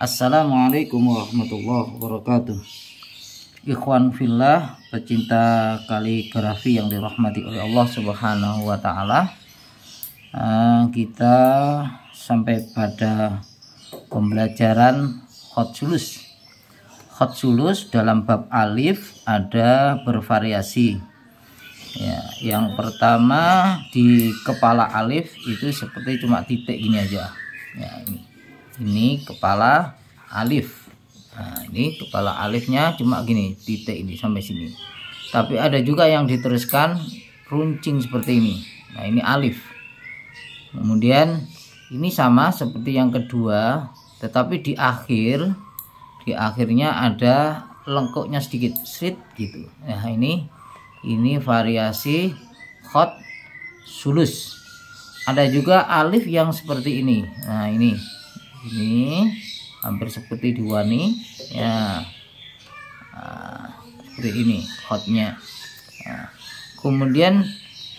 Assalamualaikum warahmatullahi wabarakatuh Ikhwan fillah pecinta kaligrafi yang dirahmati oleh Allah subhanahu wa ta'ala eh, kita sampai pada pembelajaran khotsulus khotsulus dalam bab alif ada bervariasi ya, yang pertama di kepala alif itu seperti cuma titik ini aja ya ini ini kepala alif nah ini kepala alifnya cuma gini titik ini sampai sini tapi ada juga yang diteruskan runcing seperti ini nah ini alif kemudian ini sama seperti yang kedua tetapi di akhir di akhirnya ada lengkuknya sedikit street gitu nah ini ini variasi hot sulus ada juga alif yang seperti ini nah ini ini hampir seperti dua nih ya nah, seperti ini hotnya nah, kemudian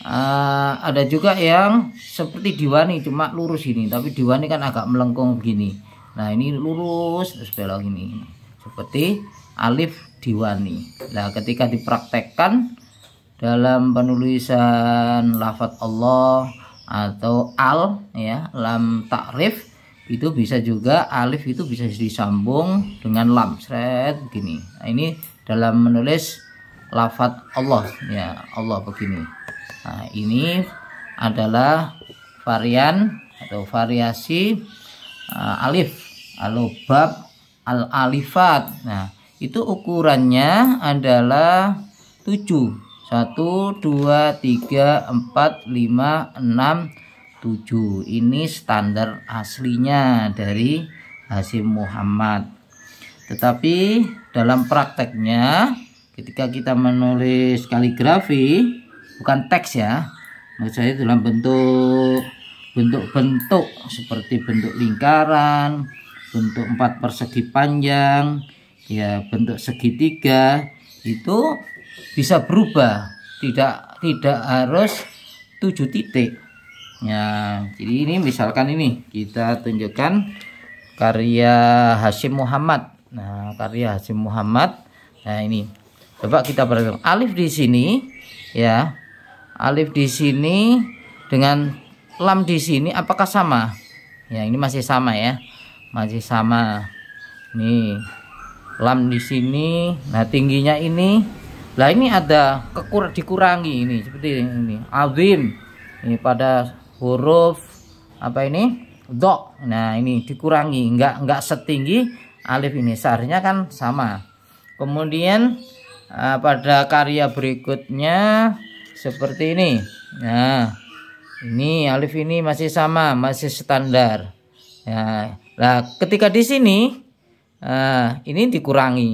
uh, ada juga yang seperti diwani cuma lurus ini tapi diwani kan agak melengkung begini nah ini lurus terus belok ini seperti alif diwani nah ketika dipraktekkan dalam penulisan lafat Allah atau al ya lam takrif itu bisa juga alif itu bisa disambung dengan lam seret begini nah, ini dalam menulis lafat Allah ya Allah begini nah ini adalah varian atau variasi uh, alif alobab al alifat nah itu ukurannya adalah 7 1 2 3 4 5 6 7 ini standar aslinya dari Hasim Muhammad tetapi dalam prakteknya ketika kita menulis kaligrafi bukan teks ya menurut saya dalam bentuk bentuk-bentuk seperti bentuk lingkaran bentuk empat persegi panjang ya bentuk segitiga itu bisa berubah tidak tidak harus tujuh titik Ya, jadi ini misalkan ini kita tunjukkan karya Hashim Muhammad. Nah, karya Hashim Muhammad. Nah, ini. Coba kita perhatikan alif di sini ya. Alif di sini dengan lam di sini apakah sama? Ya, ini masih sama ya. Masih sama. Nih. Lam di sini. Nah, tingginya ini. Lah ini ada kekur dikurangi ini seperti ini. Azim. Ini pada huruf apa ini do nah ini dikurangi nggak nggak setinggi alif ini seharusnya kan sama kemudian uh, pada karya berikutnya seperti ini nah ini alif ini masih sama masih standar ya nah ketika di sini uh, ini dikurangi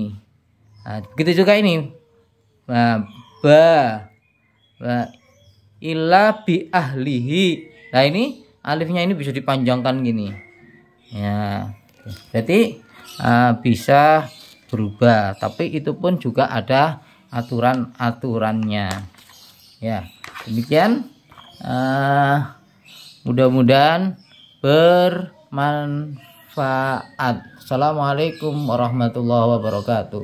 nah, begitu juga ini nah, ba, ba ilah bi ahlihi Nah ini alifnya ini bisa dipanjangkan gini. Ya, berarti uh, eh, bisa berubah. Tapi itu pun juga ada aturan aturannya. Ya, demikian. Uh, Mudah-mudahan bermanfaat. Assalamualaikum warahmatullahi wabarakatuh.